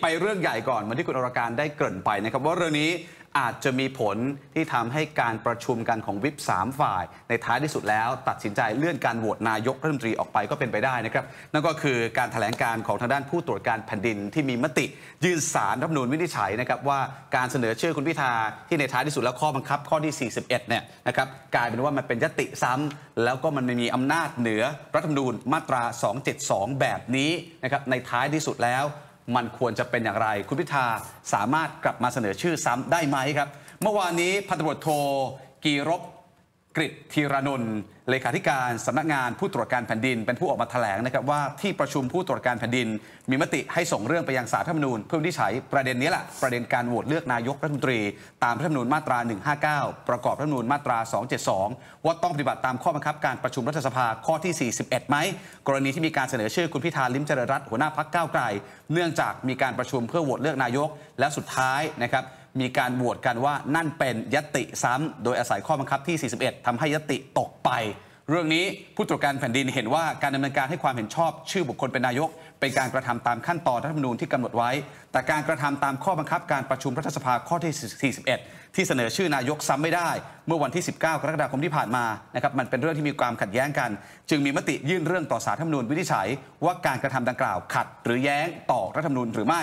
ไปเรื่องใหญ่ก่อนเหมือนที่คุณอรการได้เกริ่นไปนะครับ ว่าเรื่องนี้อาจจะมีผลที่ทำให้การประชุมกันของวิป3ฝ่าย ในท้ายที่สุดแล้ว ตัดสินใจเลื่อนการโหวตนายกรัฐมนตรีออกไปก็เป็นไปได้นะครับนั่นก็คือการถแถลงการของทางด้านผู้ตรวจการแผ่นดินที่มีมติ ยื่นสารรัฐนูนวินิจฉัยนะครับว่าการเสนอชื่อคุณพิธาที่ในท้ายที่สุดแล้วข้อบังคับข้อที่ 41เนี่ยนะครับกลายเป็นว่ามันเป็นยติซ้ำแล้วก็มันไม่มีอำนาจเหนือรัฐธรรมนูญมาตรา272แบบนี้นะครับในท้ายที่สุดแล้วมันควรจะเป็นอย่างไร คุณพิธาสามารถกลับมาเสนอชื่อซ้ำได้ไหมครับ เมื่อวานนี้พันตำรวจโท กีรบกฤษธีรนนท์เลขาธิการสำนักงานผู้ตรวจการแผ่นดิน เป็นผู้ออกมาแถลงนะครับ ว่าที่ประชุมผู้ตรวจการแผ่นดิน มีมติให้ส่งเรื่องไปยังสารธรรมนูญเพื่อีิจัยประเด็นนี้แหละประเด็นการโหวตเลือกนายกรัฐมนตรี ตามรัฐธรรมนูญมาตรา 159 ประกอบรัฐธรรมนูญมาตรา 272ว่าต้องปฏิบัติตามข้อบังคับการประชุมรัฐสภาข้อที่ 41ไหมกรณีที่มีการเสนอชื่อคุณพิธาลิมเจริญรัตน์หัวหน้าพักก้าวไกลเนื่องจากมีการประชุมเพื่อโหวตเลือกนายกและสุดท้ายนะครับมีการโหวตกันว่านั่นเป็นยติซ้ำโดยอาศัยข้อบังคับที่ 41ทำให้ยติตกไป เรื่องนี้ผู้ตรวจการแผ่นดินเห็นว่าการดำเนินการให้ความเห็นชอบชื่อบุคคลเป็นนายกเป็นการกระทำตามขั้นตอนรัฐธรรมนูญที่กำหนดไว้ แต่การกระทำตามข้อบังคับการประชุมรัฐสภาข้อที่ 41 ที่เสนอชื่อนายกซ้ำไม่ได้เมื่อวันที่ 19 กรกฎาคมที่ผ่านมานะครับมันเป็นเรื่องที่มีความขัดแย้งกันจึงมีมติยื่นเรื่องต่อสารธรรมนูญวินิจฉัยว่าการกระทำดังกล่าวขัดหรือแย้งต่อรัฐธรรมนูญหรือไม่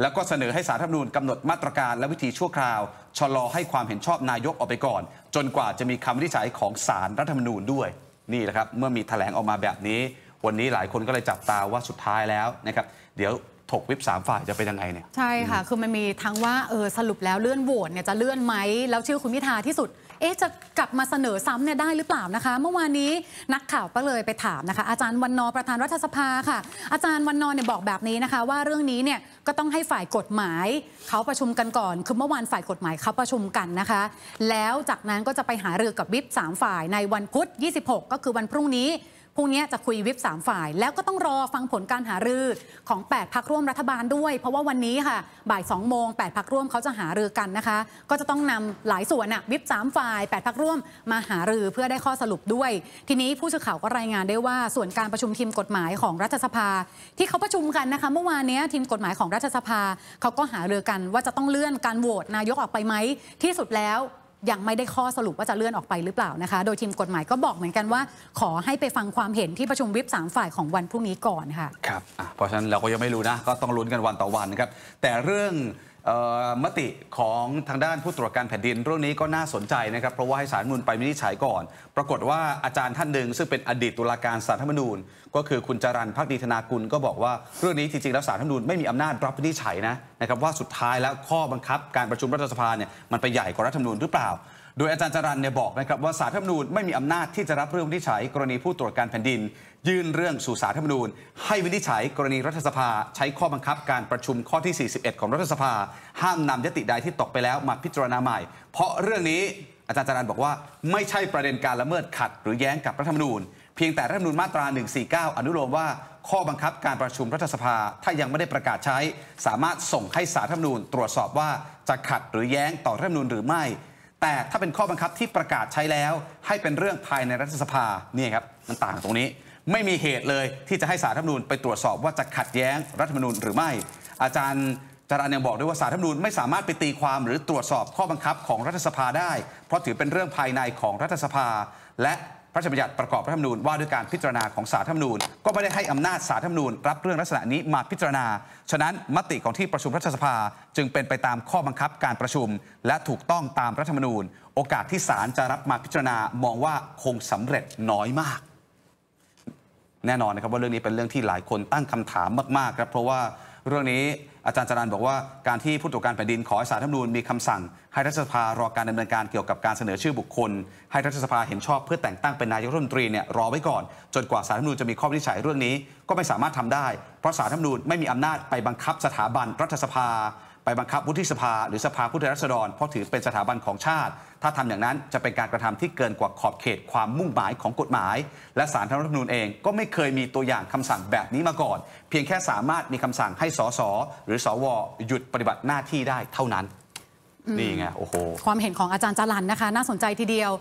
แล้วก็เสนอให้สารรัฐธรรมนูญกำหนดมาตรการและวิธีชั่วคราวชะลอให้ความเห็นชอบนายกออกไปก่อน จนกว่าจะมีคำวินิจฉัยของสารรัฐธรรมนูญด้วย นี่แหละครับ เมื่อมีแถลงออกมาแบบนี้ วันนี้หลายคนก็เลยจับตาว่าสุดท้ายแล้วนะครับเดี๋ยวถกวิบสามฝ่ายจะเป็นยังไงเนี่ยใช่ค่ะคือมันมีทั้งว่าเออสรุปแล้วเลื่อนโหวตเนี่ยจะเลื่อนไหมแล้วชื่อคุณพิธาที่สุด เอ๊ะจะกลับมาเสนอซ้ำเนี่ยได้หรือเปล่านะคะ เมื่อวานนี้นักข่าวก็เลยไปถามนะคะ อาจารย์วันนอประธานรัฐสภาค่ะ อาจารย์วันนอเนี่ยบอกแบบนี้นะคะ ว่าเรื่องนี้เนี่ยก็ต้องให้ฝ่ายกฎหมายเขาประชุมกันก่อน คือเมื่อวานฝ่ายกฎหมายเขาประชุมกันนะคะแล้วจากนั้นก็จะไปหารือกับวิบสามฝ่าย ในวันพุธ26 ก็คือวันพรุ่งนี้พรุ่งนี้จะคุยวิบสามฝ่ายแล้วก็ต้องรอฟังผลการหารือของ 8พักร่วมรัฐบาลด้วย เพราะว่าวันนี้ค่ะ บ่าย2โมง8พักร่วมเขาจะหารือกันนะคะ ก็จะต้องนำหลายส่วนอะวิบสามฝ่าย8พักร่วมมาหารือเพื่อได้ข้อสรุปด้วย ทีนี้ผู้สื่อข่าวก็รายงานได้ว่าส่วนการประชุมทีมกฎหมายของรัฐสภา ที่เขาประชุมกันนะคะเมื่อวานนี้ทีมกฎหมายของรัฐสภาเขาก็หารือกันว่าจะต้องเลื่อนการโหวตนายกออกไปไหมที่สุดแล้วยังไม่ได้ข้อสรุปว่าจะเลื่อนออกไปหรือเปล่านะคะโดยทีมกฎหมายก็บอกเหมือนกันว่า ขอให้ไปฟังความเห็นที่ประชุมวิป3ฝ่ายของวันพรุ่งนี้ก่อนค่ะครับเพราะฉะนั้นเราก็ยังไม่รู้นะ ก็ต้องลุ้นกันวันต่อวันครับ แต่เรื่องมติของทางด้านผู้ตรวจการแผ่นดิน เรื่องนี้ก็น่าสนใจนะครับ เพราะว่าให้สารมูลไปมินิจฉัยก่อน ปรากฏว่าอาจารย์ท่านหนึ่งซึ่งเป็นอดีตตุลาการสารธรรมนูญ ก็คือคุณจรันพักดีธนากุล ก็บอกว่าเรื่องนี้จริงๆแล้วสารธรรมนูญไม่มีอำนาจรับมินิจฉัยนะนะครับว่าสุดท้ายแล้วข้อบังคับการประชุมรัฐสภาเนี่ยมันไปใหญ่กว่ารัฐธรรมนูญหรือเปล่า โดยอาจารย์จรันเนี่ยบอกนะครับว่าสารธรรมนูญไม่มีอำนาจที่จะรับเรื่องวินิจฉัยกรณีผู้ตรวจการแผ่นดิน ยื่นเรื่องสู่สารธรรมนูญ ให้วินิจฉัยกรณีรัฐสภา ใช้ข้อบังคับการประชุมข้อที่ 41 ของรัฐสภา ห้ามนำยติใดที่ตกไปแล้วมาพิจารณาใหม่ เพราะเรื่องนี้อาจารย์จรันบอกว่า ไม่ใช่ประเด็นการละเมิดขัด หรือแย้งกับรัฐธรรมนูญเพียงแต่รัฐมนูญมาตรา 149 อนุโลมว่าข้อบังคับการประชุมรัฐสภาถ้ายังไม่ได้ประกาศใช้ สามารถส่งให้สารรัฐธรมนูญตรวจสอบว่าจะขัดหรือแย้งต่อรัฐมนูญหรือไม่ แต่ถ้าเป็นข้อบังคับที่ประกาศใช้แล้วให้เป็นเรื่องภายในรัฐสภาเนี่ยครับมันต่างตรงนี้ไม่มีเหตุเลยที่จะให้สารรัฐธรรมนูญไปตรวจสอบว่าจะขัดแย้งรัฐธรรมนูญหรือไม่ อาจารย์จารันยังบอกด้วยว่าสารรัฐธรรมนูญไม่สามารถไปตีความหรือตรวจสอบข้อบังคับของรัฐสภาได้ เพราะถือเป็นเรื่องภายในของรัฐสภา และพระราชบัญญัติประกอบรัฐธรรมนูญว่าด้วยการพิจารณาของสารธรรมนูญก็ไม่ได้ให้อำนาจสารธรรมนูญ รับเรื่องลักษณะนี้มาพิจารณา ฉะนั้น มติของที่ประชุมรัฐสภา จึงเป็นไปตามข้อบังคับการประชุม และถูกต้องตามรัฐธรรมนูญ โอกาสที่ศาลจะรับมาพิจารณา มองว่าคงสำเร็จน้อยมาก แน่นอนนะครับว่าเรื่องนี้เป็นเรื่องที่หลายคนตั้งคำถามมากๆครับเพราะว่าเรื่องนี้อาจารย์จรันบอกว่าการที่ผู้ตรวจการแผ่นดินขอให้สารธรรมนูญมีคำสั่ง ให้รัฐสภารอการดำเนินการเกี่ยวกับการเสนอชื่อบุคคล ให้รัฐสภาเห็นชอบเพื่อแต่งตั้งเป็นนายกรัฐมนตรีเนี่ยรอไว้ก่อนจนกว่าสารธรรมนูญจะมีข้อวินิจฉัยเรื่องนี้ ก็ไม่สามารถทำได้ เพราะสารธรรมนูญไม่มีอำนาจไปบังคับสถาบันรัฐสภาไปบังคับวุฒิสภาหรือสภาผู้แทนราษฎร เพราะถือเป็นสถาบันของชาติ ถ้าทำอย่างนั้นจะเป็นการกระทำที่เกินกว่าขอบเขตความมุ่งหมายของกฎหมาย และสารธรรมนูญเองก็ไม่เคยมีตัวอย่างคำสั่งแบบนี้มาก่อน เพียงแค่สามารถมีคำสั่งให้สสหรือสวหยุดปฏิบัติหน้าที่ได้เท่านั้นนี่ไงโอ้โหความเห็นของอาจารย์จรันนะคะ น่าสนใจทีเดียว